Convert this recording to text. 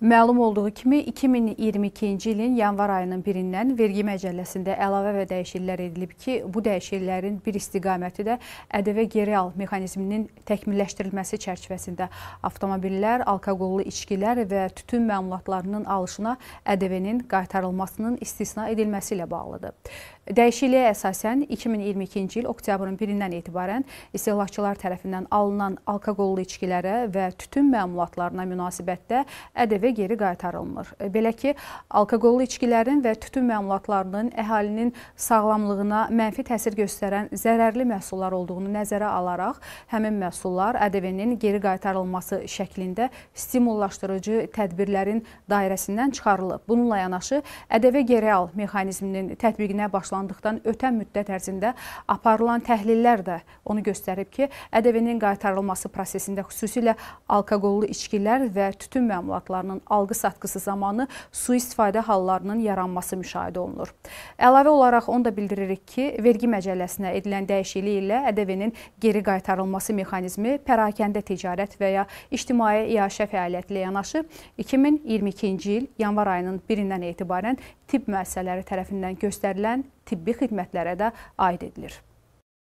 Məlum olduğu kimi 2022-ci ilin yanvar ayının birindən vergi məcəlləsində əlavə və dəyişikliklər edilib ki, bu dəyişikliklərin bir istiqaməti də ƏDV geri al mexanizminin təkmilləşdirilməsi çərçivəsində avtomobillər, alkoqollu içkilər və tütün məmulatlarının alışına ƏDV-nin qaytarılmasının istisna edilməsi ilə bağlıdır. Dəyişikliyə əsasən 2022-ci il oktyabrın 1-dən etibarən istehlakçılar tərəfindən alınan alkoqollu içkilərə və tütün məmulatlarına münasibətdə ƏDV ƏDV geri qaytarılmır. E, belə ki, alkoqollu içkilərin və tütün məmulatlarının əhalinin sağlamlığına mənfi təsir göstərən zərərli məhsullar olduğunu nəzərə alaraq, həmin məhsullar ƏDV-nin geri qaytarılması şəklində stimullaşdırıcı tədbirlərin dairəsindən çıxarılıb. Bununla yanaşı, ƏDV geri-al mexanizminin tətbiqinə başlandıqdan ötən müddət ərzində aparılan təhlillər də onu göstərib ki, ƏDV-nin qaytarılması prosesində xüsusilə alkoqollu içkilər və tütün məmulatlarının aparılan alqı satqısı zamanı sui-istifadə hallarının yaranması müşahidə olunur. Əlavə olaraq onu da bildiririk ki, vergi məcəlləsinə edilən dəyişiklik ilə ƏDV-nin geri qaytarılması mexanizmi pərakəndə ticarət və ya ictimai iaşə fəaliyyəti ilə yanaşı 2022-ci il yanvar ayının 1-dən etibarən tibb müəssisələri tərəfindən göstərilən tibbi xidmətlərə də aid edilir.